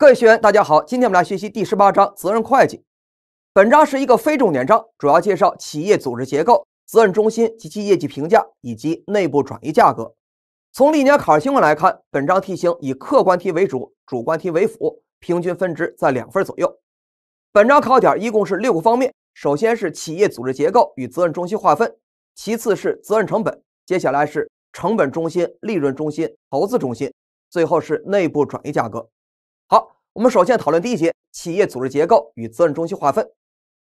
各位学员，大家好，今天我们来学习第十八章责任会计。本章是一个非重点章，主要介绍企业组织结构、责任中心及其业绩评价以及内部转移价格。从历年考试情况来看，本章题型以客观题为主，主观题为辅，平均分值在两分左右。本章考点一共是六个方面，首先是企业组织结构与责任中心划分，其次是责任成本，接下来是成本中心、利润中心、投资中心，最后是内部转移价格。好，我们首先讨论第一节企业组织结构与责任中心划分。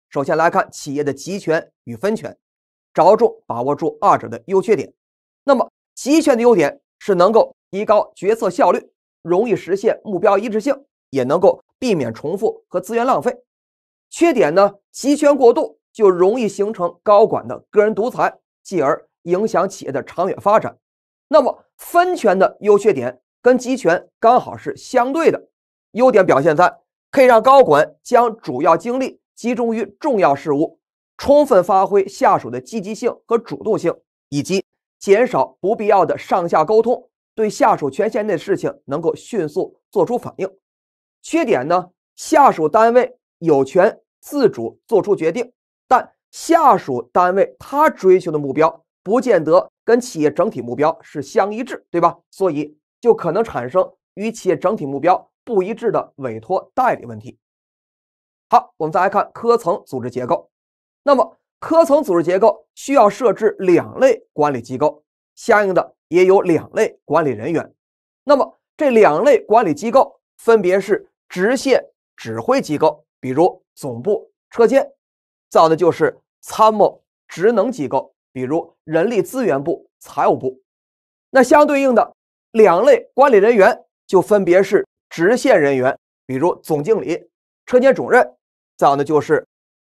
首先来看企业的集权与分权，着重把握住二者的优缺点。那么集权的优点是能够提高决策效率，容易实现目标一致性，也能够避免重复和资源浪费。缺点呢，集权过度就容易形成高管的个人独裁，继而影响企业的长远发展。那么分权的优缺点跟集权刚好是相对的。优点表现在可以让高管将主要精力集中于重要事务，充分发挥下属的积极性和主动性，以及减少不必要的上下沟通，对下属权限内的事情能够迅速做出反应。缺点呢？下属单位有权自主做出决定，但下属单位他追求的目标不见得跟企业整体目标是相一致，对吧？所以就可能产生与企业整体目标。不一致的委托代理问题。好，我们再来看科层组织结构。那么，科层组织结构需要设置两类管理机构，相应的也有两类管理人员。那么，这两类管理机构分别是直线指挥机构，比如总部、车间；造的就是参谋职能机构，比如人力资源部、财务部。那相对应的两类管理人员就分别是。直线人员，比如总经理、车间主任，再有呢就是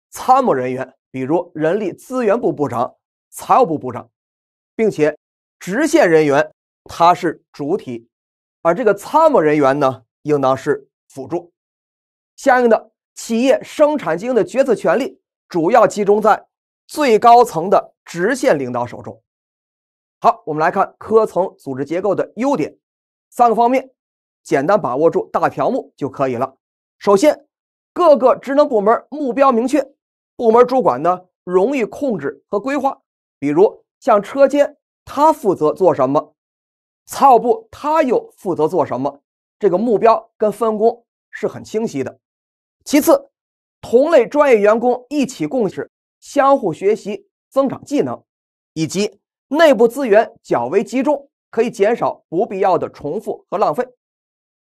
参谋人员，比如人力资源部部长、财务部部长，并且直线人员他是主体，而这个参谋人员呢应当是辅助。相应的，企业生产经营的决策权利主要集中在最高层的直线领导手中。好，我们来看科层组织结构的优点，三个方面。简单把握住大条目就可以了。首先，各个职能部门目标明确，部门主管呢容易控制和规划。比如像车间，他负责做什么；财务部他又负责做什么。这个目标跟分工是很清晰的。其次，同类专业员工一起共事，相互学习，增长技能，以及内部资源较为集中，可以减少不必要的重复和浪费。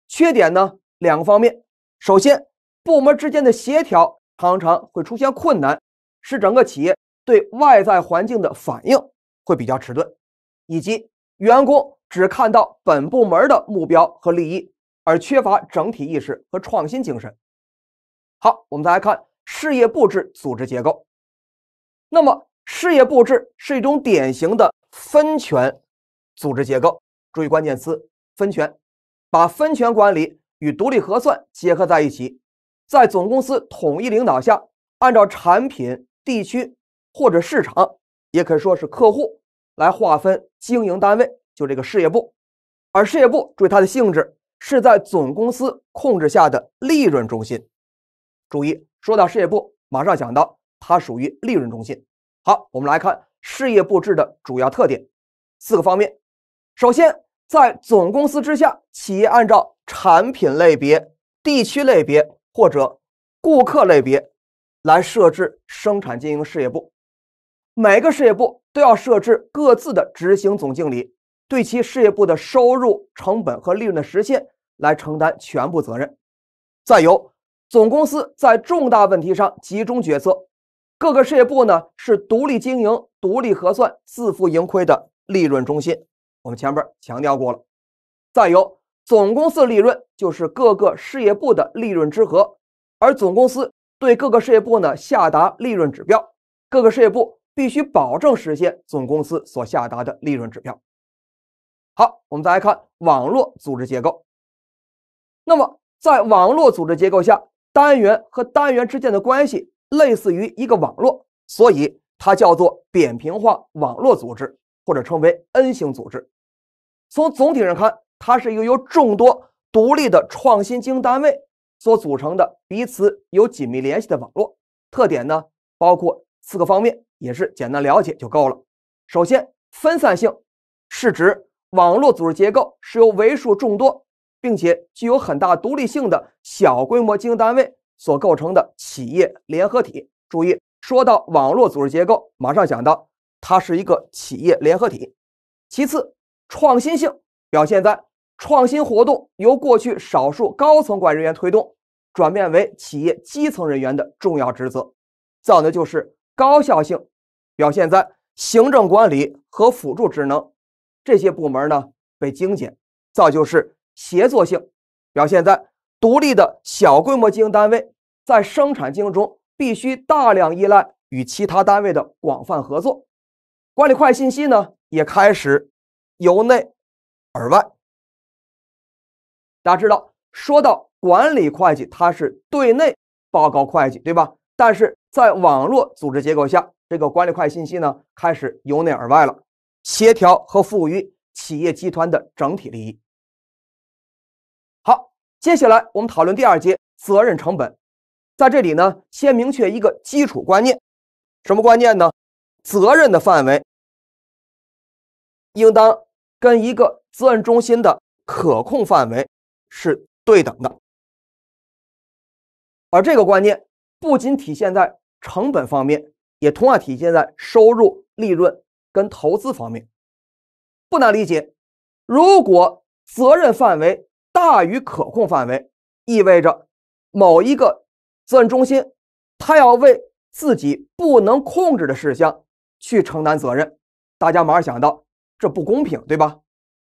缺点呢，两个方面。首先，部门之间的协调常常会出现困难，使整个企业对外在环境的反应会比较迟钝，以及员工只看到本部门的目标和利益，而缺乏整体意识和创新精神。好，我们再来看事业布置组织结构。那么，事业布置是一种典型的分权组织结构。注意关键词：分权。把分权管理与独立核算结合在一起，在总公司统一领导下，按照产品、地区或者市场，也可以说是客户，来划分经营单位，就这个事业部。而事业部，注意它的性质是在总公司控制下的利润中心。注意，说到事业部，马上想到它属于利润中心。好，我们来看事业部制的主要特点，四个方面。首先，在总公司之下，企业按照产品类别、地区类别或者顾客类别来设置生产经营事业部。每个事业部都要设置各自的执行总经理，对其事业部的收入、成本和利润的实现来承担全部责任。再由总公司在重大问题上集中决策。各个事业部呢是独立经营、独立核算、自负盈亏的利润中心。我们前边强调过了，再有，总公司利润就是各个事业部的利润之和，而总公司对各个事业部呢下达利润指标，各个事业部必须保证实现总公司所下达的利润指标。好，我们再来看网络组织结构。那么，在网络组织结构下，单元和单元之间的关系类似于一个网络，所以它叫做扁平化网络组织，或者称为 N 型组织。从总体上看，它是一个由众多独立的创新经营单位所组成的，彼此有紧密联系的网络。特点呢，包括四个方面，也是简单了解就够了。首先，分散性是指网络组织结构是由为数众多并且具有很大独立性的小规模经营单位所构成的企业联合体。注意，说到网络组织结构，马上想到它是一个企业联合体。其次，创新性表现在创新活动由过去少数高层管人员推动，转变为企业基层人员的重要职责。造的就是高效性，表现在行政管理和辅助职能这些部门呢被精简。造就是协作性，表现在独立的小规模经营单位在生产经营中必须大量依赖与其他单位的广泛合作。管理快信息呢也开始。由内而外，大家知道，说到管理会计，它是对内报告会计，对吧？但是在网络组织结构下，这个管理会计信息呢，开始由内而外了，协调和服务于企业集团的整体利益。好，接下来我们讨论第二节责任成本，在这里呢，先明确一个基础观念，什么观念呢？责任的范围。应当跟一个责任中心的可控范围是对等的，而这个观念不仅体现在成本方面，也同样体现在收入、利润跟投资方面。不难理解，如果责任范围大于可控范围，意味着某一个责任中心，他要为自己不能控制的事项去承担责任。大家马上想到。这不公平，对吧？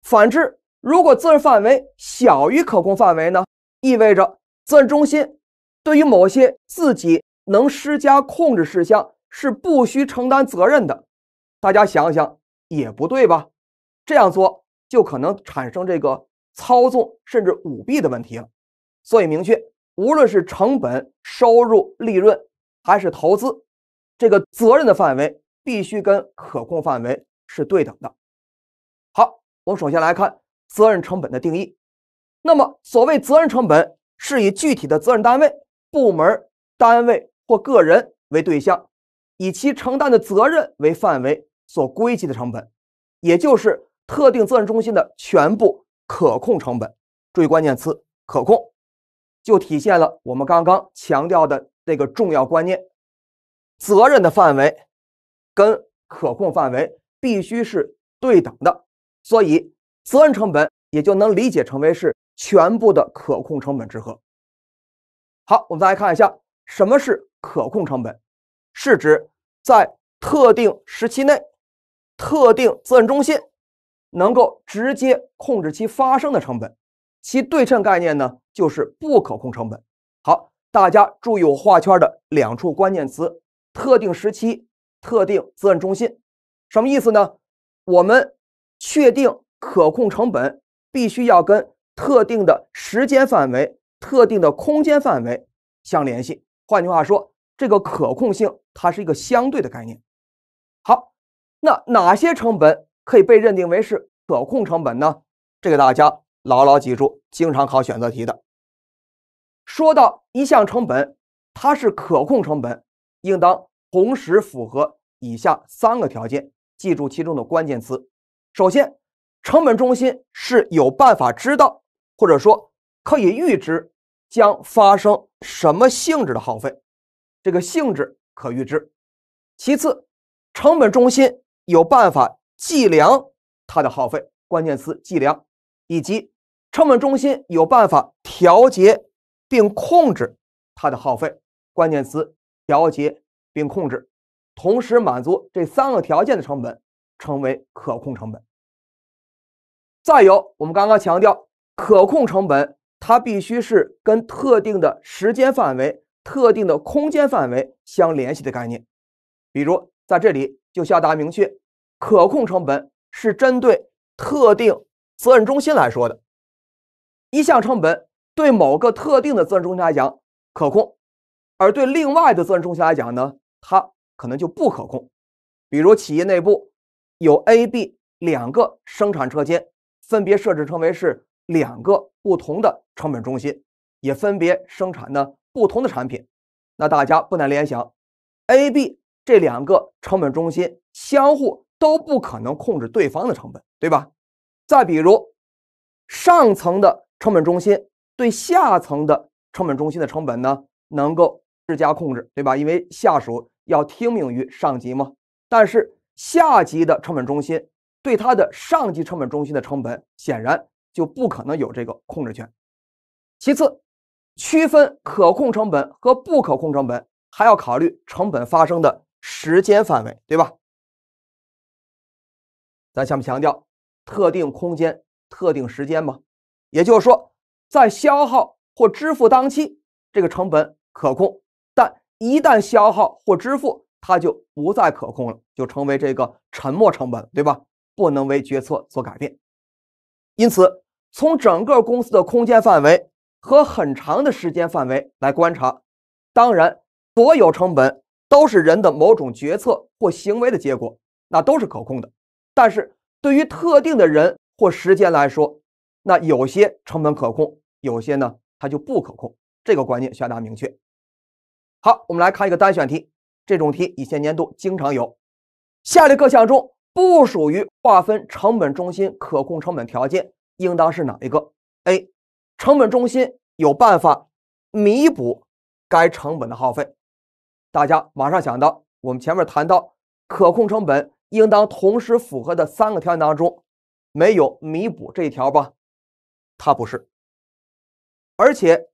反之，如果责任范围小于可控范围呢？意味着责任中心对于某些自己能施加控制事项是不需承担责任的。大家想想，也不对吧？这样做就可能产生这个操纵甚至舞弊的问题了。所以，明确，无论是成本、收入、利润还是投资，这个责任的范围必须跟可控范围是对等的。我们首先来看责任成本的定义。那么，所谓责任成本，是以具体的责任单位、部门、单位或个人为对象，以其承担的责任为范围所归集的成本，也就是特定责任中心的全部可控成本。注意关键词“可控”，就体现了我们刚刚强调的那个重要观念：责任的范围跟可控范围必须是对等的。所以，责任成本也就能理解成为是全部的可控成本之和。好，我们再来看一下什么是可控成本，是指在特定时期内，特定责任中心能够直接控制其发生的成本。其对称概念呢，就是不可控成本。好，大家注意我画圈的两处关键词：特定时期、特定责任中心，什么意思呢？我们。确定可控成本，必须要跟特定的时间范围、特定的空间范围相联系。换句话说，这个可控性它是一个相对的概念。好，那哪些成本可以被认定为是可控成本呢？这个大家牢牢记住，经常考选择题的。说到一项成本，它是可控成本，应当同时符合以下三个条件，记住其中的关键词。首先，成本中心是有办法知道，或者说可以预知将发生什么性质的耗费，这个性质可预知。其次，成本中心有办法计量它的耗费，关键词计量，以及成本中心有办法调节并控制它的耗费，关键词调节并控制。同时满足这三个条件的成本，成为可控成本。再有，我们刚刚强调，可控成本它必须是跟特定的时间范围、特定的空间范围相联系的概念。比如在这里就下大家明确，可控成本是针对特定责任中心来说的。一项成本对某个特定的责任中心来讲可控，而对另外的责任中心来讲呢，它可能就不可控。比如企业内部有 A、B 两个生产车间。分别设置成为是两个不同的成本中心，也分别生产呢不同的产品。那大家不难联想，A、B 这两个成本中心相互都不可能控制对方的成本，对吧？再比如，上层的成本中心对下层的成本中心的成本呢，能够施加控制，对吧？因为下属要听命于上级嘛。但是下级的成本中心。对它的上级成本中心的成本，显然就不可能有这个控制权。其次，区分可控成本和不可控成本，还要考虑成本发生的时间范围，对吧？咱下面强调特定空间、特定时间嘛，也就是说，在消耗或支付当期，这个成本可控；但一旦消耗或支付，它就不再可控了，就成为这个沉没成本，对吧？不能为决策所改变，因此从整个公司的空间范围和很长的时间范围来观察，当然所有成本都是人的某种决策或行为的结果，那都是可控的。但是对于特定的人或时间来说，那有些成本可控，有些呢它就不可控。这个观念需要大家明确。好，我们来看一个单选题，这种题以前年度经常有，下列各项中。不属于划分成本中心可控成本条件，应当是哪一个？A，成本中心有办法弥补该成本的耗费。大家马上想到，我们前面谈到可控成本应当同时符合的三个条件当中，没有弥补这一条吧？它不是。而且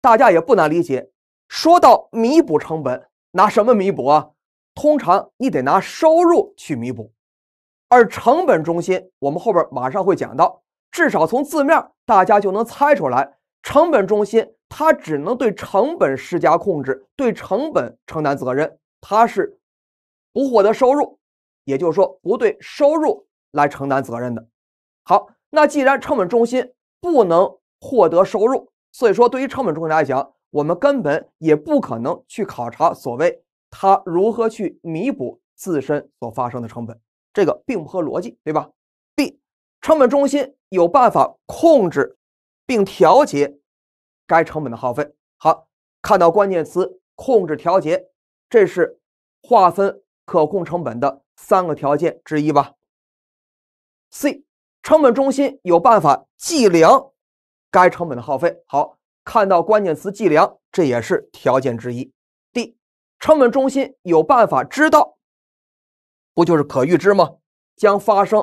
大家也不难理解，说到弥补成本，拿什么弥补啊？通常你得拿收入去弥补。而成本中心，我们后边马上会讲到，至少从字面大家就能猜出来，成本中心它只能对成本施加控制，对成本承担责任，它是不获得收入，也就是说不对收入来承担责任的。好，那既然成本中心不能获得收入，所以说对于成本中心来讲，我们根本也不可能去考察所谓它如何去弥补自身所发生的成本。这个并不合逻辑，对吧？B，成本中心有办法控制并调节该成本的耗费。好，看到关键词“控制调节”，这是划分可控成本的三个条件之一吧？C，成本中心有办法计量该成本的耗费。好，看到关键词“计量”，这也是条件之一。D，成本中心有办法知道。不就是可预知吗？将发生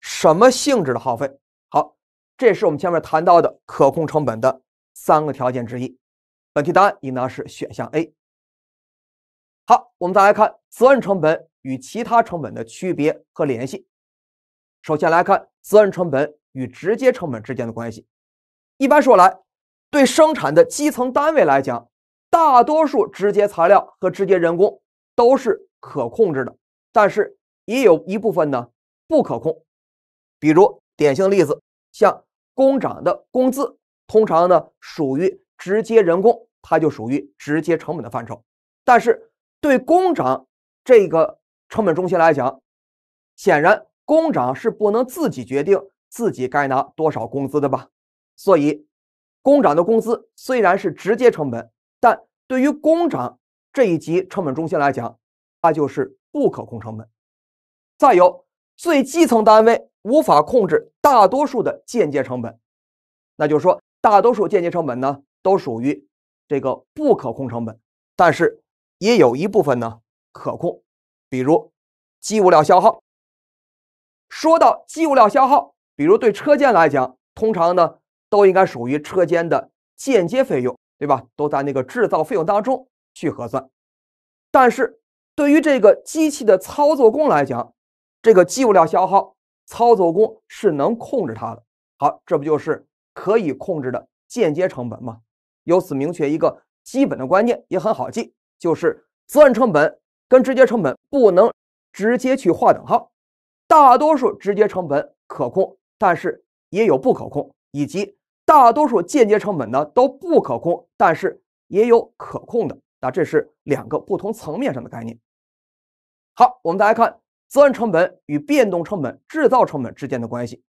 什么性质的耗费？好，这是我们前面谈到的可控成本的三个条件之一。本题答案应当是选项 A。好，我们再来看责任成本与其他成本的区别和联系。首先来看责任成本与直接成本之间的关系。一般说来，对生产的基层单位来讲，大多数直接材料和直接人工都是可控制的。但是也有一部分呢不可控，比如典型例子，像工长的工资，通常呢属于直接人工，它就属于直接成本的范畴。但是对工长这个成本中心来讲，显然工长是不能自己决定自己该拿多少工资的吧？所以，工长的工资虽然是直接成本，但对于工长这一级成本中心来讲，它就是。不可控成本，再有最基层单位无法控制大多数的间接成本，那就是说大多数间接成本呢都属于这个不可控成本，但是也有一部分呢可控，比如机物料消耗。说到机物料消耗，比如对车间来讲，通常呢都应该属于车间的间接费用，对吧？都在那个制造费用当中去核算，但是。对于这个机器的操作工来讲，这个机物料消耗，操作工是能控制它的。好，这不就是可以控制的间接成本吗？由此明确一个基本的观念，也很好记，就是资源成本跟直接成本不能直接去划等号。大多数直接成本可控，但是也有不可控；以及大多数间接成本呢都不可控，但是也有可控的。那这是两个不同层面上的概念。好，我们再来看资源成本与变动成本、制造成本之间的关系。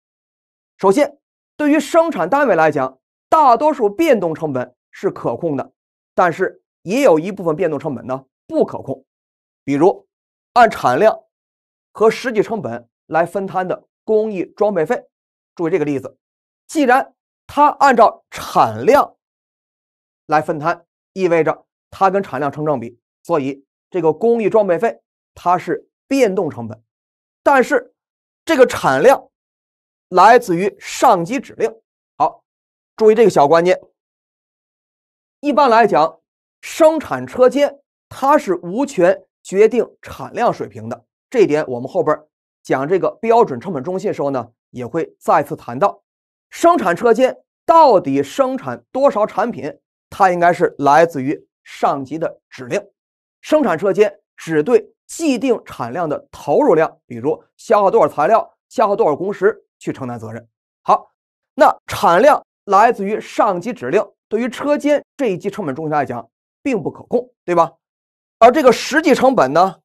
首先，对于生产单位来讲，大多数变动成本是可控的，但是也有一部分变动成本呢不可控。比如，按产量和实际成本来分摊的工艺装备费。注意这个例子，既然它按照产量来分摊，意味着。它跟产量成正比，所以这个工艺装备费它是变动成本，但是这个产量来自于上级指令。好，注意这个小关键。一般来讲，生产车间它是无权决定产量水平的，这一点我们后边讲这个标准成本中心的时候呢，也会再次谈到。生产车间到底生产多少产品，它应该是来自于。上级的指令，生产车间只对既定产量的投入量，比如消耗多少材料、消耗多少工时，去承担责任。好，那产量来自于上级指令，对于车间这一级成本中心来讲，并不可控，对吧？而这个实际成本呢，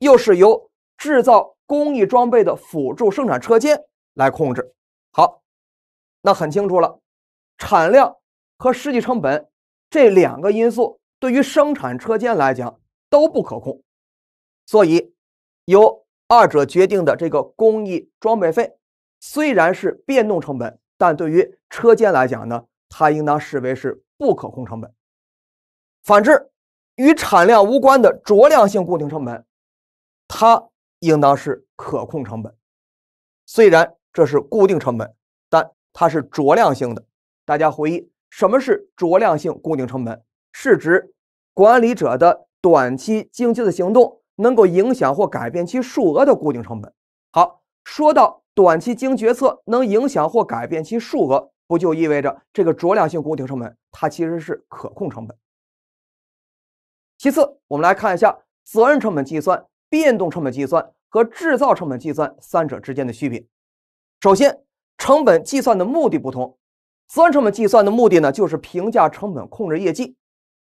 又是由制造工艺装备的辅助生产车间来控制。好，那很清楚了，产量和实际成本这两个因素。对于生产车间来讲，都不可控，所以由二者决定的这个工艺装备费虽然是变动成本，但对于车间来讲呢，它应当视为是不可控成本。反之，与产量无关的酌量性固定成本，它应当是可控成本。虽然这是固定成本，但它是酌量性的。大家回忆，什么是酌量性固定成本？是指管理者的短期经济的行动能够影响或改变其数额的固定成本。好，说到短期经决策能影响或改变其数额，不就意味着这个酌量性固定成本它其实是可控成本？其次，我们来看一下责任成本计算、变动成本计算和制造成本计算三者之间的区别。首先，成本计算的目的不同。责任成本计算的目的呢，就是评价成本、控制业绩。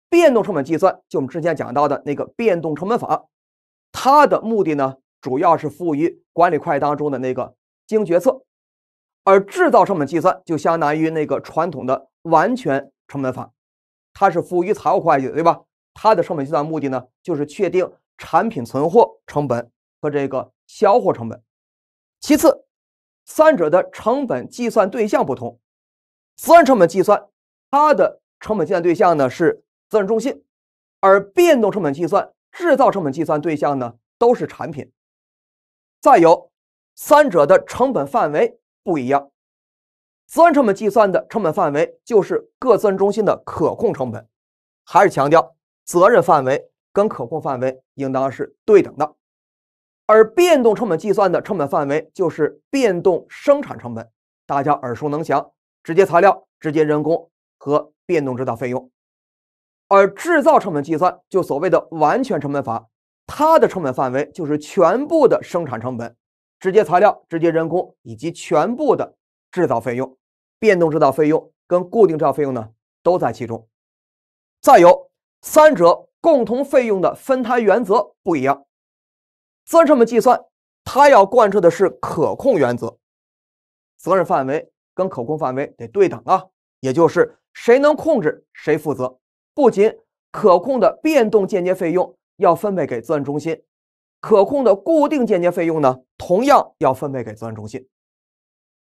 变动成本计算就我们之前讲到的那个变动成本法，它的目的呢，主要是服务于管理会计当中的那个经营决策；而制造成本计算就相当于那个传统的完全成本法，它是服务于财务会计的，对吧？它的成本计算目的呢，就是确定产品存货成本和这个销货成本。其次，三者的成本计算对象不同，资源成本计算它的成本计算对象呢是。责任中心，而变动成本计算、制造成本计算对象呢都是产品。再有，三者的成本范围不一样。资源成本计算的成本范围就是各责任中心的可控成本，还是强调责任范围跟可控范围应当是对等的。而变动成本计算的成本范围就是变动生产成本，大家耳熟能详：直接材料、直接人工和变动制造费用。而制造成本计算就所谓的完全成本法，它的成本范围就是全部的生产成本，直接材料、直接人工以及全部的制造费用，变动制造费用跟固定制造费用呢都在其中。再有，三者共同费用的分摊原则不一样。责任成本计算，它要贯彻的是可控原则，责任范围跟可控范围得对等啊，也就是谁能控制谁负责。不仅可控的变动间接费用要分配给资源中心，可控的固定间接费用呢，同样要分配给资源中心。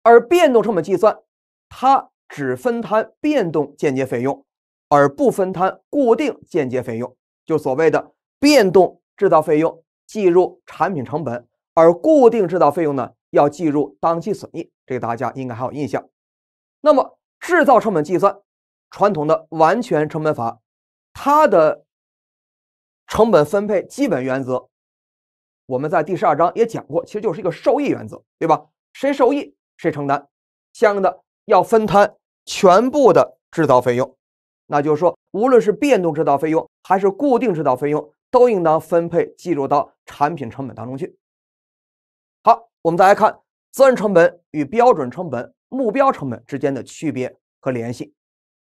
而变动成本计算，它只分摊变动间接费用，而不分摊固定间接费用。就所谓的变动制造费用计入产品成本，而固定制造费用呢，要计入当期损益。这个大家应该还有印象。那么制造成本计算。传统的完全成本法，它的成本分配基本原则，我们在第十二章也讲过，其实就是一个受益原则，对吧？谁受益谁承担，相应的要分摊全部的制造费用。那就是说，无论是变动制造费用还是固定制造费用，都应当分配计入到产品成本当中去。好，我们再来看责任成本与标准成本、目标成本之间的区别和联系。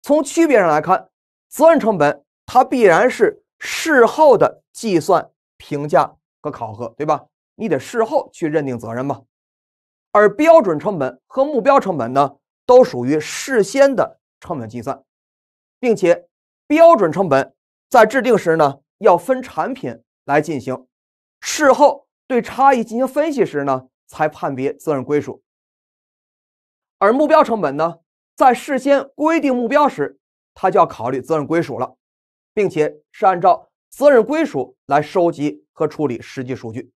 从区别上来看，责任成本它必然是事后的计算、评价和考核，对吧？你得事后去认定责任吧。而标准成本和目标成本呢，都属于事先的成本计算，并且标准成本在制定时呢，要分产品来进行；事后对差异进行分析时呢，才判别责任归属。而目标成本呢？在事先规定目标时，他就要考虑责任归属了，并且是按照责任归属来收集和处理实际数据。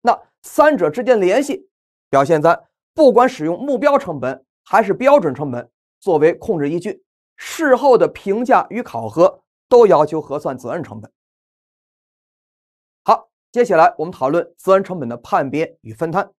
那三者之间联系表现在，不管使用目标成本还是标准成本作为控制依据，事后的评价与考核都要求核算责任成本。好，接下来我们讨论责任成本的判别与分摊。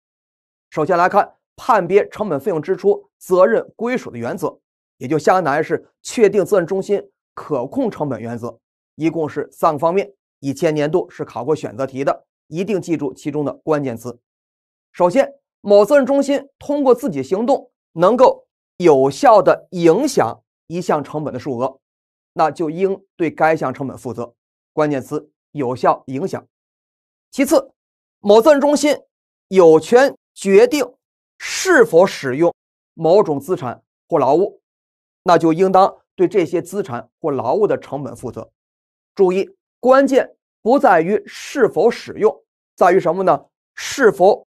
首先来看判别成本费用支出。责任归属的原则，也就相当于是确定责任中心可控成本原则，一共是三个方面。以前年度是考过选择题的，一定记住其中的关键词。首先，某责任中心通过自己行动能够有效的影响一项成本的数额，那就应对该项成本负责。关键词：有效影响。其次，某责任中心有权决定是否使用。某种资产或劳务，那就应当对这些资产或劳务的成本负责。注意，关键不在于是否使用，在于什么呢？是否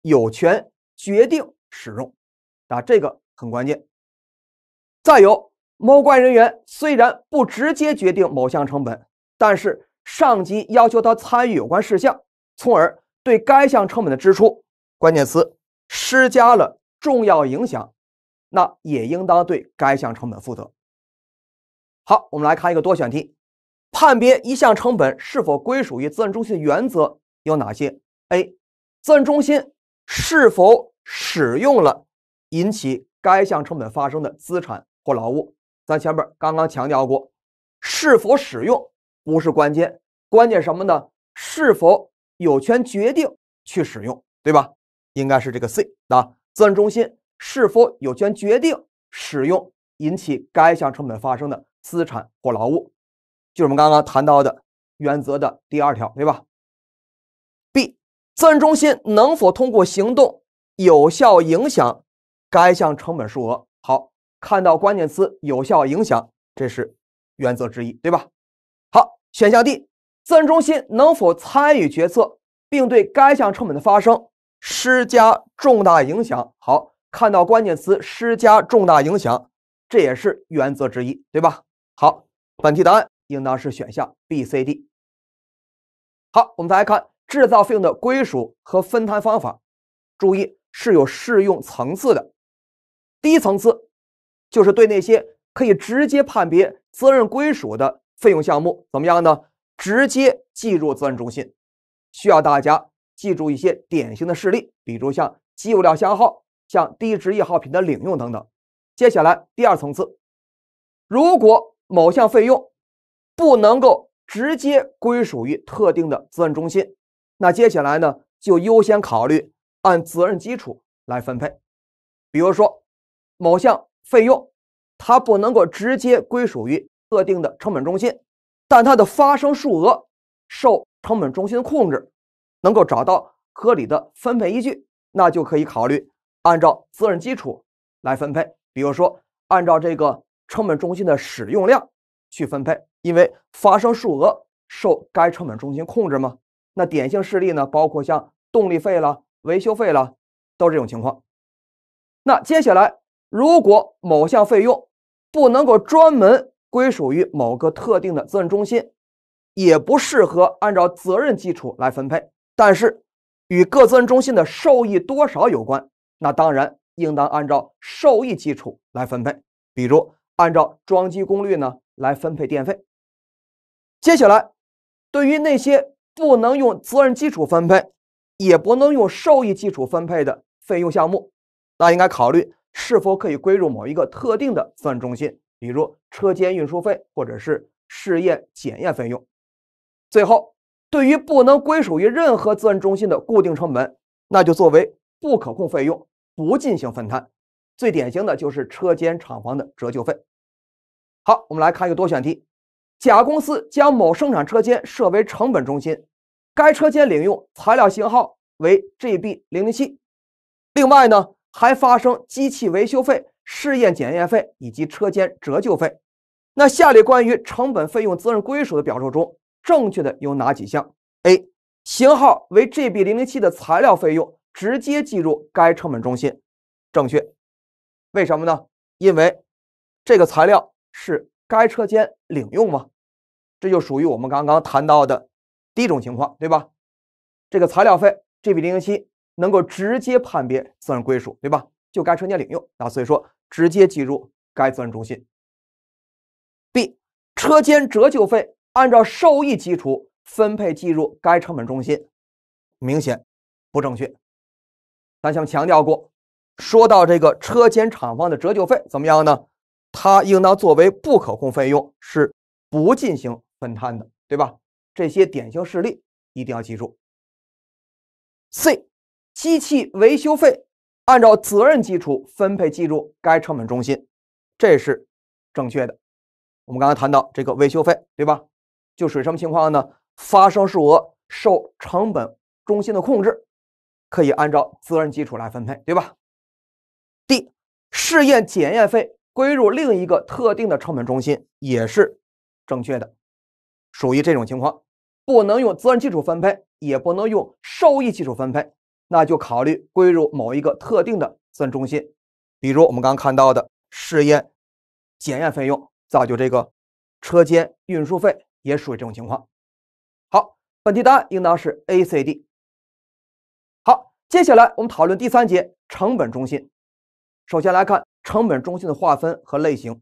有权决定使用？啊，这个很关键。再有，某关人员虽然不直接决定某项成本，但是上级要求他参与有关事项，从而对该项成本的支出，关键词施加了。重要影响，那也应当对该项成本负责。好，我们来看一个多选题，判别一项成本是否归属于责任中心的原则有哪些？A，责任中心是否使用了引起该项成本发生的资产或劳务？咱前面刚刚强调过，是否使用不是关键，关键什么呢？是否有权决定去使用，对吧？应该是这个 C 啊。责任中心是否有权决定使用引起该项成本发生的资产或劳务，就是我们刚刚谈到的原则的第二条，对吧？B. 责任中心能否通过行动有效影响该项成本数额？好，看到关键词“有效影响”，这是原则之一，对吧？好，选项 D. 责任中心能否参与决策，并对该项成本的发生？施加重大影响，好，看到关键词“施加重大影响”，这也是原则之一，对吧？好，本题答案应当是选项 B、C、D。好，我们再来看制造费用的归属和分摊方法，注意是有适用层次的。第一层次就是对那些可以直接判别责任归属的费用项目，怎么样呢？直接计入责任中心，需要大家。记住一些典型的事例，比如像机物料消耗、像低值易耗品的领用等等。接下来，第二层次，如果某项费用不能够直接归属于特定的责任中心，那接下来呢，就优先考虑按责任基础来分配。比如说，某项费用它不能够直接归属于特定的成本中心，但它的发生数额受成本中心控制。能够找到合理的分配依据，那就可以考虑按照责任基础来分配。比如说，按照这个成本中心的使用量去分配，因为发生数额受该成本中心控制嘛。那典型事例呢，包括像动力费了、维修费了，都是这种情况。那接下来，如果某项费用不能够专门归属于某个特定的责任中心，也不适合按照责任基础来分配。但是，与各责任中心的受益多少有关，那当然应当按照受益基础来分配。比如，按照装机功率呢来分配电费。接下来，对于那些不能用责任基础分配，也不能用受益基础分配的费用项目，那应该考虑是否可以归入某一个特定的责任中心，比如车间运输费或者是试验检验费用。最后。对于不能归属于任何责任中心的固定成本，那就作为不可控费用，不进行分摊。最典型的就是车间厂房的折旧费。好，我们来看一个多选题。甲公司将某生产车间设为成本中心，该车间领用材料型号为 GB 零零七，另外呢还发生机器维修费、试验检验费以及车间折旧费。那下列关于成本费用责任归属的表述中，正确的有哪几项？A. 型号为 GB 零零七的材料费用直接计入该成本中心，正确。为什么呢？因为这个材料是该车间领用嘛，这就属于我们刚刚谈到的第一种情况，对吧？这个材料费 GB 零零七能够直接判别责任归属，对吧？就该车间领用，那所以说直接计入该责任中心。B. 车间折旧费。按照受益基础分配计入该成本中心，明显不正确。咱像强调过，说到这个车间厂房的折旧费怎么样呢？它应当作为不可控费用，是不进行分摊的，对吧？这些典型事例一定要记住。C，机器维修费按照责任基础分配计入该成本中心，这是正确的。我们刚才谈到这个维修费，对吧？就属于什么情况呢？发生数额受成本中心的控制，可以按照责任基础来分配，对吧？D 试验检验费归入另一个特定的成本中心也是正确的，属于这种情况，不能用责任基础分配，也不能用收益基础分配，那就考虑归入某一个特定的责任中心，比如我们刚刚看到的试验检验费用，造就这个车间运输费。也属于这种情况。好，本题答案应当是 A、C、D。好，接下来我们讨论第三节成本中心。首先来看成本中心的划分和类型。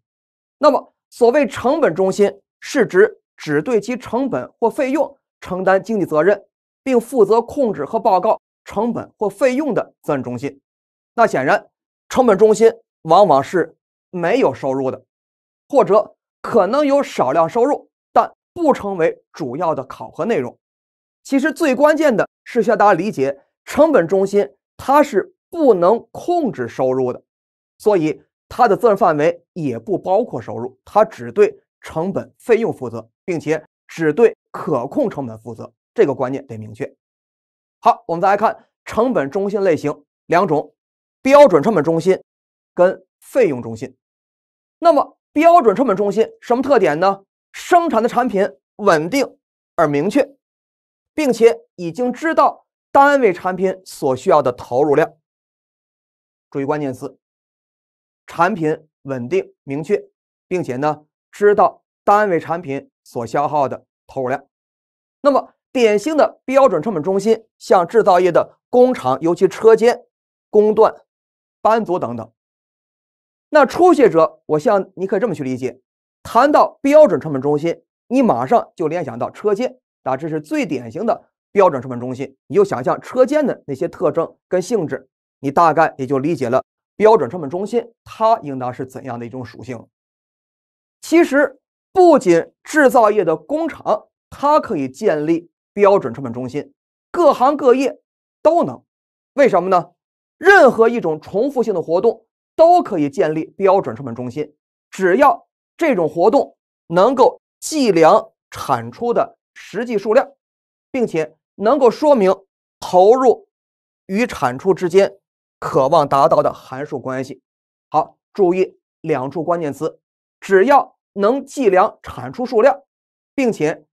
那么，所谓成本中心是指只对其成本或费用承担经济责任，并负责控制和报告成本或费用的责任中心。那显然，成本中心往往是没有收入的，或者可能有少量收入。不成为主要的考核内容。其实最关键的是需要大家理解，成本中心它是不能控制收入的，所以它的责任范围也不包括收入，它只对成本费用负责，并且只对可控成本负责。这个观念得明确。好，我们再来看成本中心类型，两种：标准成本中心跟费用中心。那么标准成本中心什么特点呢？生产的产品稳定而明确，并且已经知道单位产品所需要的投入量。注意关键词：产品稳定明确，并且呢知道单位产品所消耗的投入量。那么典型的标准成本中心，像制造业的工厂，尤其车间、工段、班组等等。那初学者，我向你可以这么去理解。谈到标准成本中心，你马上就联想到车间，啊，这是最典型的标准成本中心。你就想象车间的那些特征跟性质，你大概也就理解了标准成本中心它应当是怎样的一种属性。其实，不仅制造业的工厂它可以建立标准成本中心，各行各业都能。为什么呢？任何一种重复性的活动都可以建立标准成本中心，只要。这种活动能够计量产出的实际数量，并且能够说明投入与产出之间渴望达到的函数关系。好，注意两处关键词：只要能计量产出数量，并且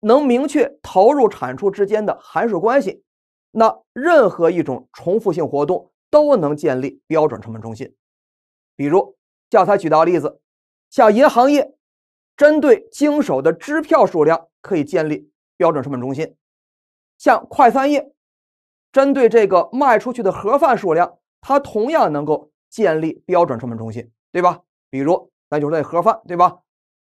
能明确投入产出之间的函数关系，那任何一种重复性活动都能建立标准成本中心。比如教材举到例子。像银行业，针对经手的支票数量，可以建立标准成本中心；像快餐业，针对这个卖出去的盒饭数量，它同样能够建立标准成本中心，对吧？比如，那就是那盒饭，对吧？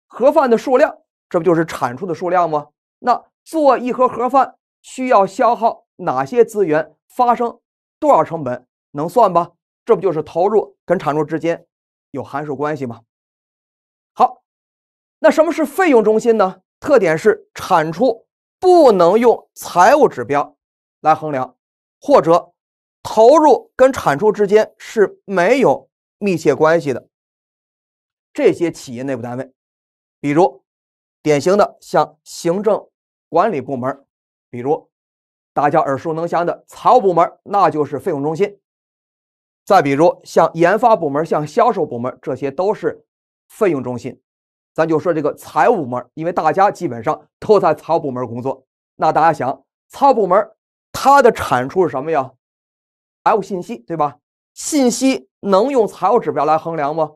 盒饭的数量，这不就是产出的数量吗？那做一盒盒饭需要消耗哪些资源，发生多少成本，能算吧？这不就是投入跟产出之间有函数关系吗？那什么是费用中心呢？特点是产出不能用财务指标来衡量，或者投入跟产出之间是没有密切关系的。这些企业内部单位，比如典型的像行政管理部门，比如大家耳熟能详的财务部门，那就是费用中心。再比如像研发部门、像销售部门，这些都是费用中心。咱就说这个财务部门，因为大家基本上都在财务部门工作。那大家想，财务部门它的产出是什么呀？财务信息，对吧？信息能用财务指标来衡量吗？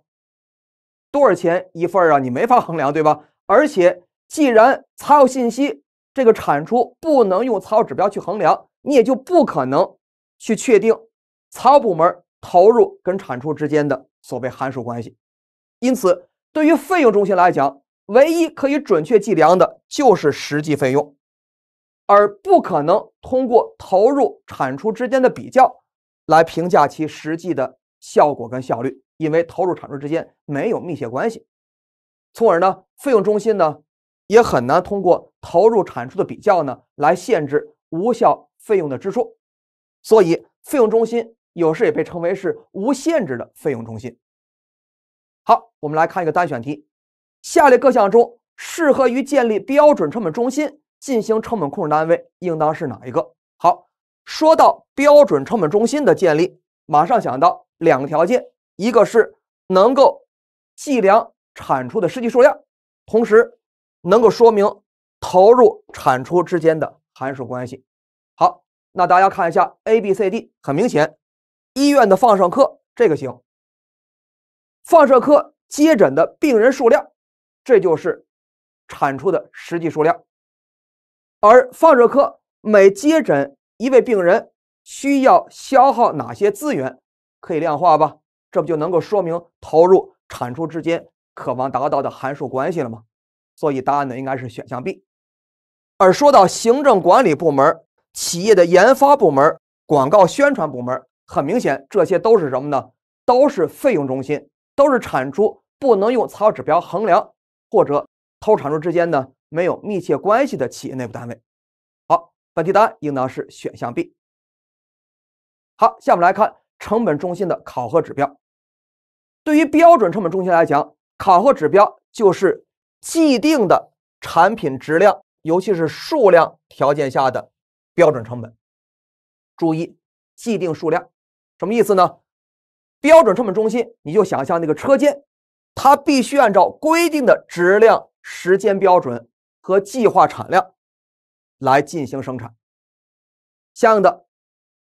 多少钱一份啊？你没法衡量，对吧？而且，既然财务信息这个产出不能用财务指标去衡量，你也就不可能去确定财务部门投入跟产出之间的所谓函数关系。因此，对于费用中心来讲，唯一可以准确计量的就是实际费用，而不可能通过投入产出之间的比较来评价其实际的效果跟效率，因为投入产出之间没有密切关系。从而呢，费用中心呢也很难通过投入产出的比较呢来限制无效费用的支出。所以，费用中心有时也被称为是无限制的费用中心。好，我们来看一个单选题，下列各项中适合于建立标准成本中心进行成本控制单位，应当是哪一个？好，说到标准成本中心的建立，马上想到两个条件，一个是能够计量产出的实际数量，同时能够说明投入产出之间的函数关系。好，那大家看一下 A、B、C、D，很明显，医院的放射科这个行。放射科接诊的病人数量，这就是产出的实际数量。而放射科每接诊一位病人需要消耗哪些资源，可以量化吧？这不就能够说明投入产出之间渴望达到的函数关系了吗？所以答案呢应该是选项 B。而说到行政管理部门、企业的研发部门、广告宣传部门，很明显这些都是什么呢？都是费用中心。都是产出不能用财务指标衡量或者投产出之间呢没有密切关系的企业内部单位。好，本题答案应当是选项 B。好，下面来看成本中心的考核指标。对于标准成本中心来讲，考核指标就是既定的产品质量，尤其是数量条件下的标准成本。注意，既定数量什么意思呢？标准成本中心，你就想象那个车间，它必须按照规定的质量、时间标准和计划产量来进行生产。相应的，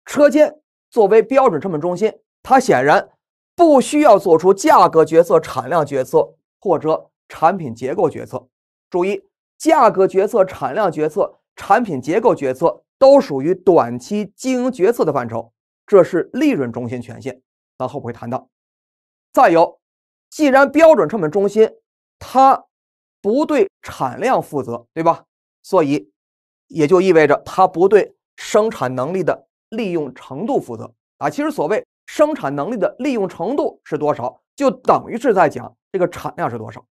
车间作为标准成本中心，它显然不需要做出价格决策、产量决策或者产品结构决策。注意，价格决策、产量决策、产品结构决策都属于短期经营决策的范畴，这是利润中心权限。咱后边会谈到。再有，既然标准成本中心它不对产量负责，对吧？所以也就意味着它不对生产能力的利用程度负责啊。其实所谓生产能力的利用程度是多少，就等于是在讲这个产量是多少。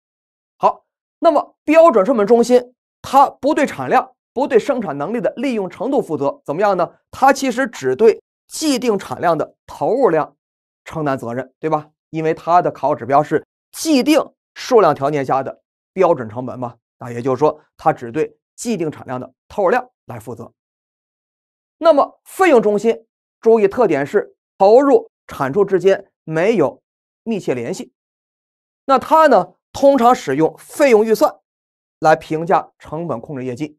好，那么标准成本中心它不对产量、不对生产能力的利用程度负责，怎么样呢？它其实只对既定产量的投入量。承担责任，对吧？因为它的考核指标是既定数量条件下的标准成本嘛。那也就是说，它只对既定产量的投入量来负责。那么费用中心注意特点是投入产出之间没有密切联系。那它呢，通常使用费用预算来评价成本控制业绩。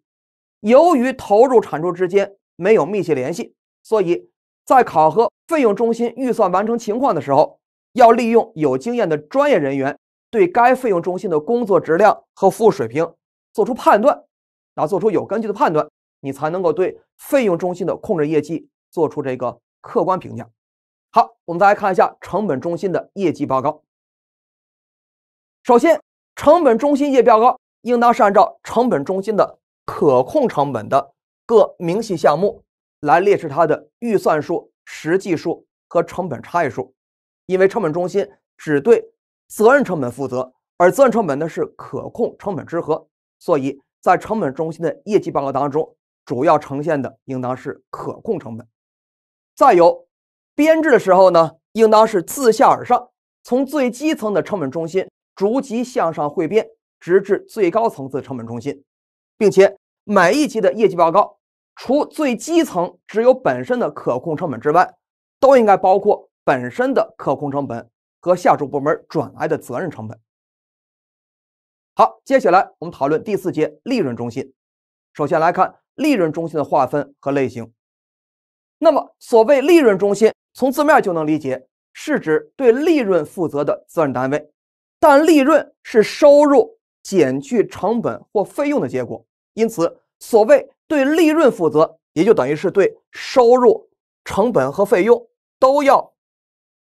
由于投入产出之间没有密切联系，所以。在考核费用中心预算完成情况的时候，要利用有经验的专业人员对该费用中心的工作质量和服务水平做出判断，啊，做出有根据的判断，你才能够对费用中心的控制业绩做出这个客观评价。好，我们再来看一下成本中心的业绩报告。首先，成本中心业绩报告应当是按照成本中心的可控成本的各明细项目。来列示它的预算数、实际数和成本差异数，因为成本中心只对责任成本负责，而责任成本呢是可控成本之和，所以在成本中心的业绩报告当中，主要呈现的应当是可控成本。再有，编制的时候呢，应当是自下而上，从最基层的成本中心逐级向上汇编，直至最高层次成本中心，并且每一级的业绩报告。除最基层只有本身的可控成本之外，都应该包括本身的可控成本和下属部门转来的责任成本。好，接下来我们讨论第四节利润中心。首先来看利润中心的划分和类型。那么，所谓利润中心，从字面就能理解，是指对利润负责的责任单位。但利润是收入减去成本或费用的结果，因此所谓。对利润负责，也就等于是对收入、成本和费用都要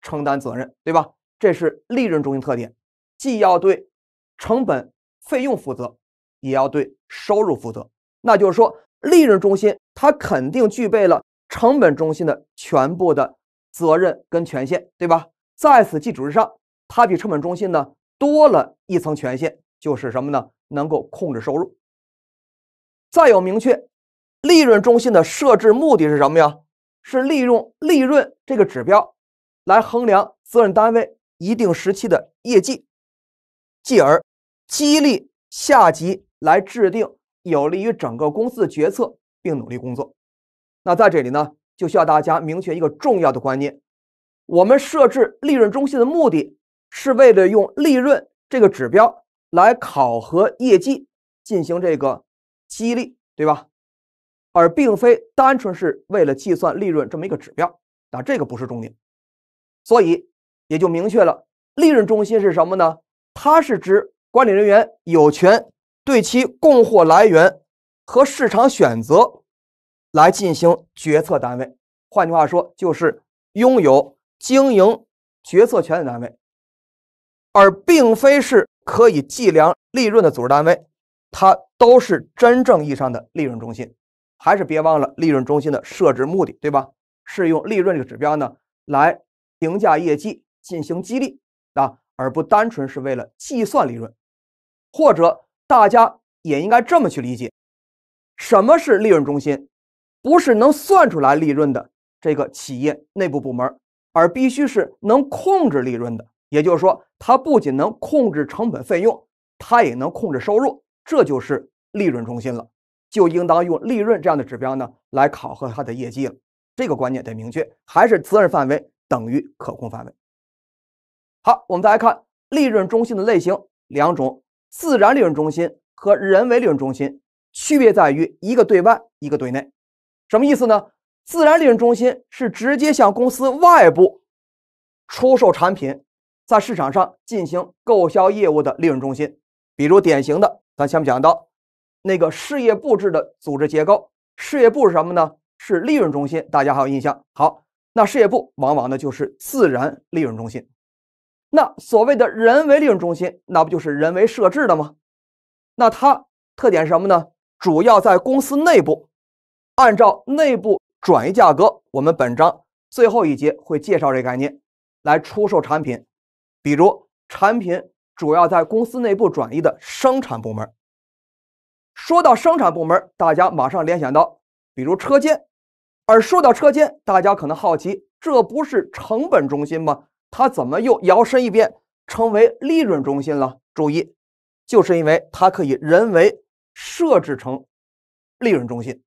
承担责任，对吧？这是利润中心特点，既要对成本、费用负责，也要对收入负责。那就是说，利润中心它肯定具备了成本中心的全部的责任跟权限，对吧？在此基础之上，它比成本中心呢多了一层权限，就是什么呢？能够控制收入。再有明确。利润中心的设置目的是什么呀？是利用利润这个指标来衡量责任单位一定时期的业绩，继而激励下级来制定有利于整个公司的决策，并努力工作。那在这里呢，就需要大家明确一个重要的观念：我们设置利润中心的目的是为了用利润这个指标来考核业绩，进行这个激励，对吧？而并非单纯是为了计算利润这么一个指标，那这个不是重点。所以也就明确了，利润中心是什么呢？它是指管理人员有权对其供货来源和市场选择来进行决策单位。换句话说，就是拥有经营决策权的单位，而并非是可以计量利润的组织单位。它都是真正意义上的利润中心。还是别忘了利润中心的设置目的，对吧？是用利润这个指标呢来评价业绩、进行激励啊，而不单纯是为了计算利润。或者大家也应该这么去理解：什么是利润中心？不是能算出来利润的这个企业内部部门，而必须是能控制利润的。也就是说，它不仅能控制成本费用，它也能控制收入，这就是利润中心了。就应当用利润这样的指标呢来考核它的业绩了，这个观念得明确，还是责任范围等于可控范围。好，我们再来看利润中心的类型，两种：自然利润中心和人为利润中心，区别在于一个对外，一个对内。什么意思呢？自然利润中心是直接向公司外部出售产品，在市场上进行购销业务的利润中心，比如典型的，咱前面讲到。那个事业部制的组织结构，事业部是什么呢？是利润中心，大家还有印象？好，那事业部往往呢就是自然利润中心。那所谓的人为利润中心，那不就是人为设置的吗？那它特点是什么呢？主要在公司内部，按照内部转移价格，我们本章最后一节会介绍这个概念，来出售产品，比如产品主要在公司内部转移的生产部门。说到生产部门，大家马上联想到，比如车间。而说到车间，大家可能好奇，这不是成本中心吗？它怎么又摇身一变成为利润中心了？注意，就是因为它可以人为设置成利润中心，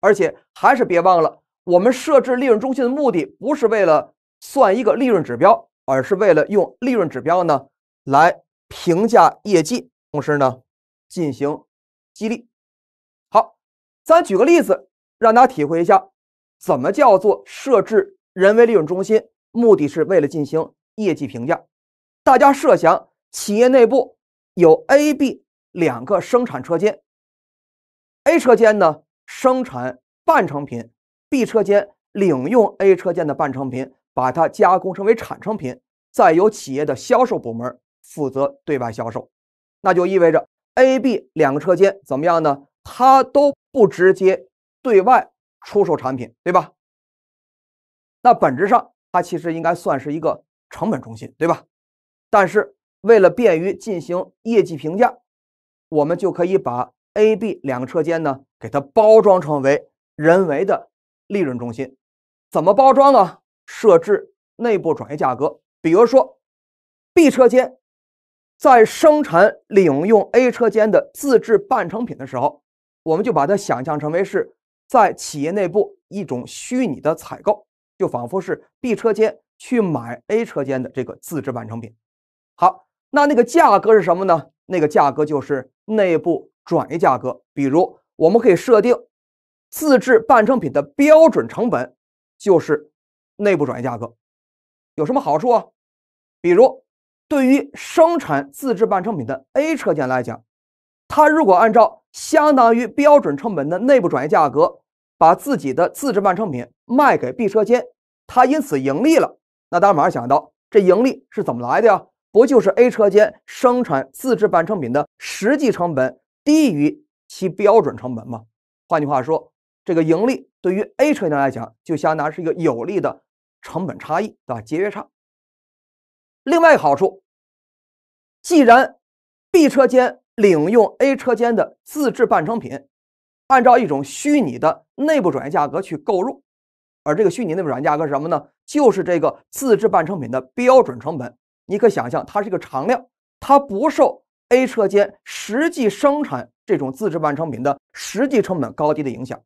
而且还是别忘了，我们设置利润中心的目的不是为了算一个利润指标，而是为了用利润指标呢来评价业绩，同时呢进行。激励，好，咱举个例子，让大家体会一下怎么叫做设置人为利润中心，目的是为了进行业绩评价。大家设想，企业内部有 A、B 两个生产车间，A 车间呢生产半成品，B 车间领用 A 车间的半成品，把它加工成为产成品，再由企业的销售部门负责对外销售，那就意味着。A、B 两个车间怎么样呢？它都不直接对外出售产品，对吧？那本质上，它其实应该算是一个成本中心，对吧？但是，为了便于进行业绩评价，我们就可以把 A、B 两个车间呢，给它包装成为人为的利润中心。怎么包装呢？设置内部转移价格，比如说 B 车间。在生产领用 A 车间的自制半成品的时候，我们就把它想象成为是在企业内部一种虚拟的采购，就仿佛是 B 车间去买 A 车间的这个自制半成品。好，那那个价格是什么呢？那个价格就是内部转移价格。比如，我们可以设定自制半成品的标准成本就是内部转移价格。有什么好处啊？比如。对于生产自制半成品的 A 车间来讲，它如果按照相当于标准成本的内部转移价格，把自己的自制半成品卖给 B 车间，它因此盈利了。那大家马上想到，这盈利是怎么来的呀？不就是 A 车间生产自制半成品的实际成本低于其标准成本吗？换句话说，这个盈利对于 A 车间来讲，就相当于是一个有利的成本差异，对吧？节约差。另外一个好处，既然 B 车间领用 A 车间的自制半成品，按照一种虚拟的内部转移价格去购入，而这个虚拟内部转移价格是什么呢？就是这个自制半成品的标准成本。你可想象，它是一个常量，它不受 A 车间实际生产这种自制半成品的实际成本高低的影响，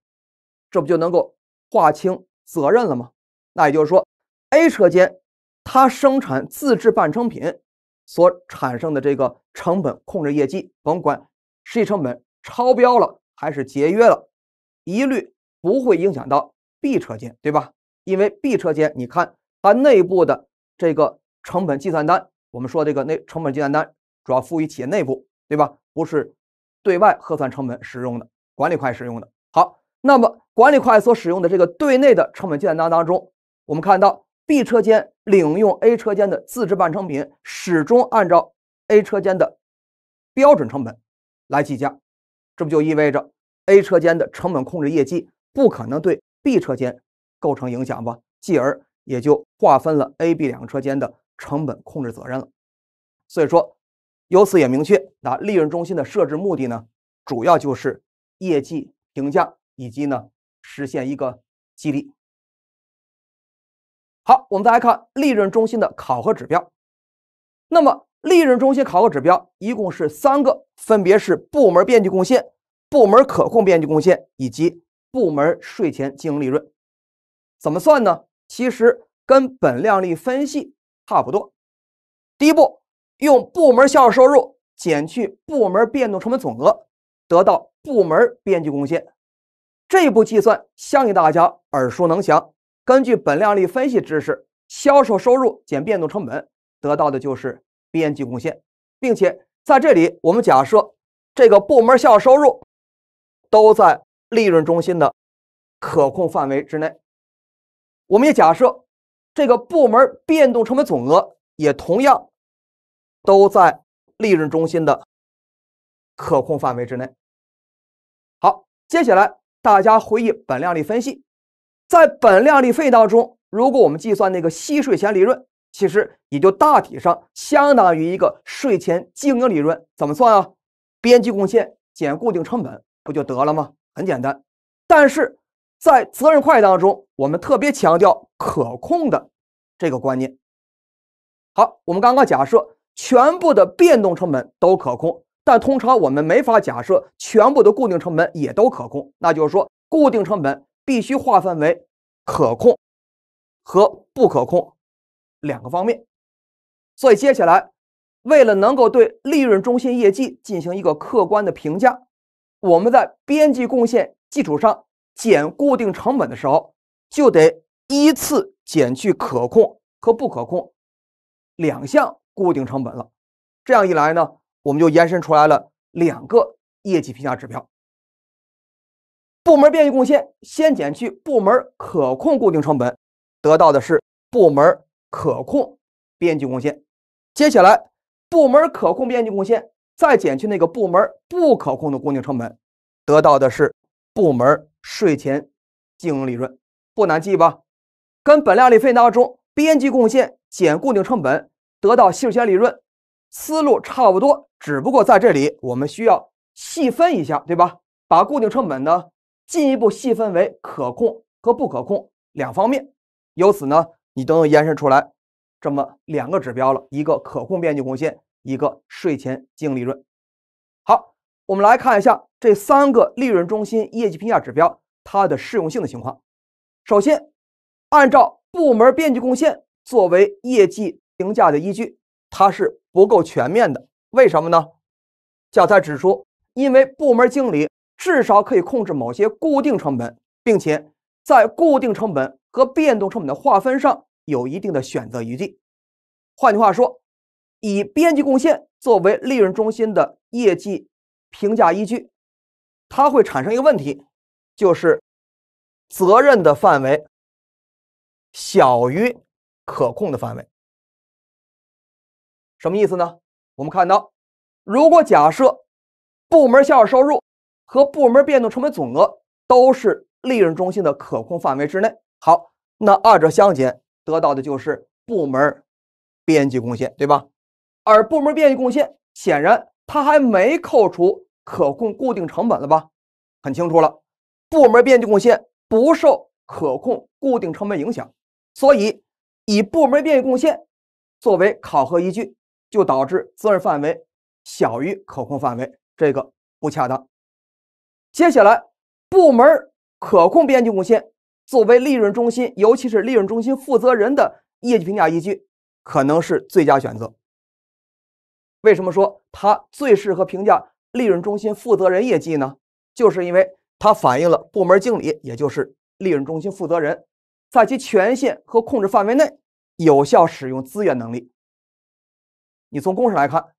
这不就能够划清责任了吗？那也就是说，A 车间。它生产自制半成品所产生的这个成本控制业绩，甭管实际成本超标了还是节约了，一律不会影响到 B 车间，对吧？因为 B 车间，你看它内部的这个成本计算单，我们说这个内成本计算单主要赋予企业内部，对吧？不是对外核算成本使用的管理会计使用的。好，那么管理会计所使用的这个对内的成本计算单当中，我们看到。B 车间领用 A 车间的自制半成品，始终按照 A 车间的标准成本来计价，这不就意味着 A 车间的成本控制业绩不可能对 B 车间构成影响吗？继而也就划分了 A、B 两个车间的成本控制责任了。所以说，由此也明确，那利润中心的设置目的呢，主要就是业绩评价以及呢实现一个激励。好，我们再来看利润中心的考核指标。那么，利润中心考核指标一共是三个，分别是部门边际贡献、部门可控边际贡献以及部门税前经营利润。怎么算呢？其实跟本量利分析差不多。第一步，用部门销售收入减去部门变动成本总额，得到部门边际贡献。这步计算相信大家耳熟能详。根据本量力分析知识，销售收入减变动成本得到的就是边际贡献，并且在这里我们假设这个部门销售收入都在利润中心的可控范围之内，我们也假设这个部门变动成本总额也同样都在利润中心的可控范围之内。好，接下来大家回忆本量力分析。在本量利费当中，如果我们计算那个息税前利润，其实也就大体上相当于一个税前经营利润。怎么算啊？边际贡献减固定成本不就得了吗？很简单。但是在责任会计当中，我们特别强调可控的这个观念。好，我们刚刚假设全部的变动成本都可控，但通常我们没法假设全部的固定成本也都可控。那就是说，固定成本。必须划分为可控和不可控两个方面，所以接下来，为了能够对利润中心业绩进行一个客观的评价，我们在边际贡献基础上减固定成本的时候，就得依次减去可控和不可控两项固定成本了。这样一来呢，我们就延伸出来了两个业绩评价指标。部门边际贡献先减去部门可控固定成本，得到的是部门可控边际贡献。接下来，部门可控边际贡献再减去那个部门不可控的固定成本，得到的是部门税前经营利润。不难记吧？跟本量利费当中边际贡献减固定成本得到税前利润，思路差不多，只不过在这里我们需要细分一下，对吧？把固定成本呢？进一步细分为可控和不可控两方面，由此呢，你都能延伸出来这么两个指标了：一个可控边际贡献，一个税前净利润。好，我们来看一下这三个利润中心业绩评价指标它的适用性的情况。首先，按照部门边际贡献作为业绩评价的依据，它是不够全面的。为什么呢？教材指出，因为部门经理。至少可以控制某些固定成本，并且在固定成本和变动成本的划分上有一定的选择余地。换句话说，以边际贡献作为利润中心的业绩评价依据，它会产生一个问题，就是责任的范围小于可控的范围。什么意思呢？我们看到，如果假设部门销售收入，和部门变动成本总额都是利润中心的可控范围之内。好，那二者相减得到的就是部门边际贡献，对吧？而部门边际贡献显然它还没扣除可控固定成本了吧？很清楚了，部门边际贡献不受可控固定成本影响，所以以部门边际贡献作为考核依据，就导致责任范围小于可控范围，这个不恰当。接下来，部门可控边际贡献作为利润中心，尤其是利润中心负责人的业绩评价依据，可能是最佳选择。为什么说它最适合评价利润中心负责人业绩呢？就是因为它反映了部门经理，也就是利润中心负责人，在其权限和控制范围内有效使用资源能力。你从公式来看，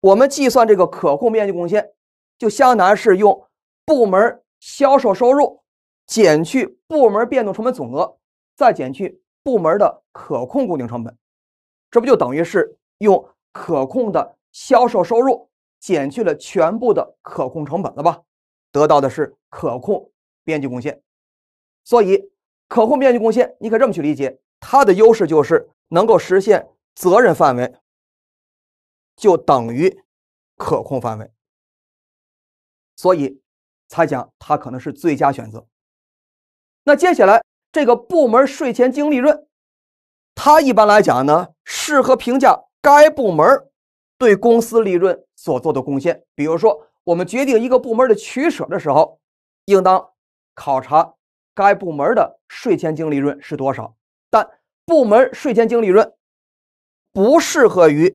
我们计算这个可控边际贡献。就相当于是用部门销售收入减去部门变动成本总额，再减去部门的可控固定成本，这不就等于是用可控的销售收入减去了全部的可控成本了吧？得到的是可控边际贡献。所以，可控边际贡献你可这么去理解，它的优势就是能够实现责任范围，就等于可控范围。所以，才讲它可能是最佳选择。那接下来，这个部门税前净利润，它一般来讲呢，适合评价该部门对公司利润所做的贡献。比如说，我们决定一个部门的取舍的时候，应当考察该部门的税前净利润是多少。但部门税前净利润不适合于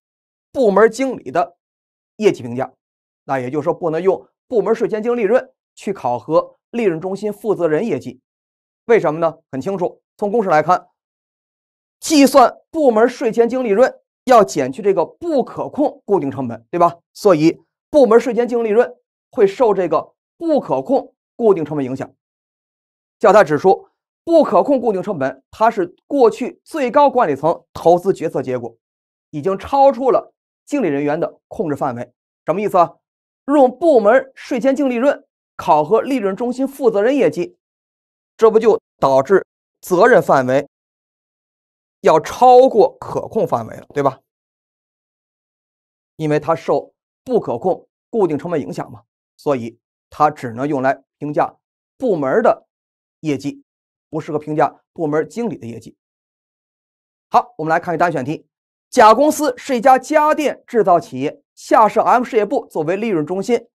部门经理的业绩评价。那也就是说，不能用。部门税前净利润去考核利润中心负责人业绩，为什么呢？很清楚，从公式来看，计算部门税前净利润要减去这个不可控固定成本，对吧？所以部门税前净利润会受这个不可控固定成本影响。叫他指出，不可控固定成本它是过去最高管理层投资决策结果，已经超出了经理人员的控制范围。什么意思啊？用部门税前净利润考核利润中心负责人业绩，这不就导致责任范围要超过可控范围了，对吧？因为它受不可控固定成本影响嘛，所以它只能用来评价部门的业绩，不适合评价部门经理的业绩。好，我们来看一单选题。甲公司是一家家电制造企业，下设 M 事业部作为利润中心。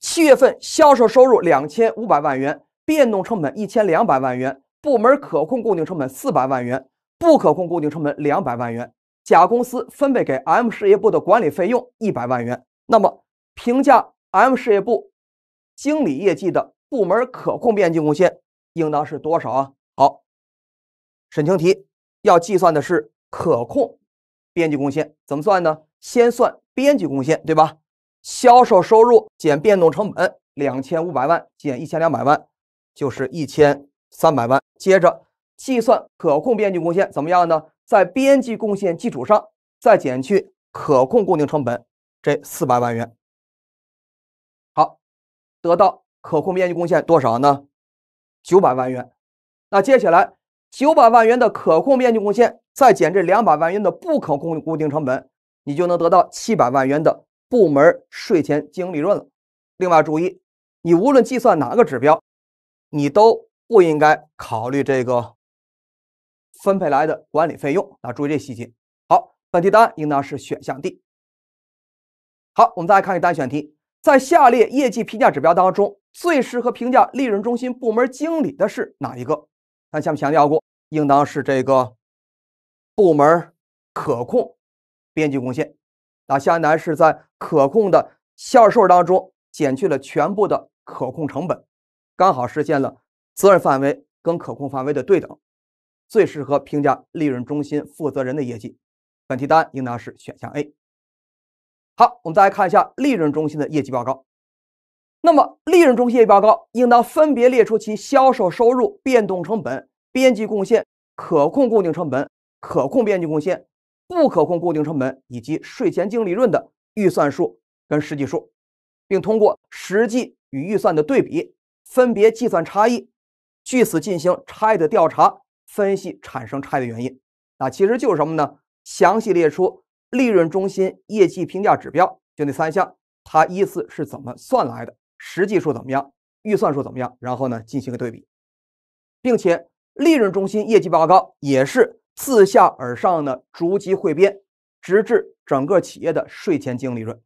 七月份销售收入两千五百万元，变动成本一千两百万元，部门可控固定成本四百万元，不可控固定成本两百万元。甲公司分配给 M 事业部的管理费用一百万元。那么，评价 M 事业部经理业绩的部门可控边际贡献应当是多少啊？好，审清题，要计算的是可控。边际贡献怎么算呢？先算边际贡献，对吧？销售收入减变动成本，两千五百万减一千两百万，就是一千三百万。接着计算可控边际贡献，怎么样呢？在边际贡献基础上再减去可控固定成本这四百万元，好，得到可控边际贡献多少呢？九百万元。那接下来九百万元的可控边际贡献。再减这两百万元的不可控固定成本，你就能得到七百万元的部门税前经营利润了。另外注意，你无论计算哪个指标，你都不应该考虑这个分配来的管理费用。啊，注意这细节。好，本题答案应当是选项 D。好，我们再来看一单选题，在下列业绩评价指标当中，最适合评价利润中心部门经理的是哪一个？咱前面强调过，应当是这个。部门可控边际贡献，那相当于是在可控的销售当中减去了全部的可控成本，刚好实现了责任范围跟可控范围的对等，最适合评价利润中心负责人的业绩。本题答案应当是选项 A。好，我们再来看一下利润中心的业绩报告。那么，利润中心业绩报告应当分别列出其销售收入、变动成本、边际贡献、可控固定成本。可控边际贡献、不可控固定成本以及税前净利润的预算数跟实际数，并通过实际与预算的对比，分别计算差异，据此进行差异的调查分析，产生差异的原因。啊，其实就是什么呢？详细列出利润中心业绩评价指标，就那三项，它依次是怎么算来的？实际数怎么样？预算数怎么样？然后呢，进行个对比，并且利润中心业绩报告也是。自下而上呢，逐级汇编，直至整个企业的税前净利润。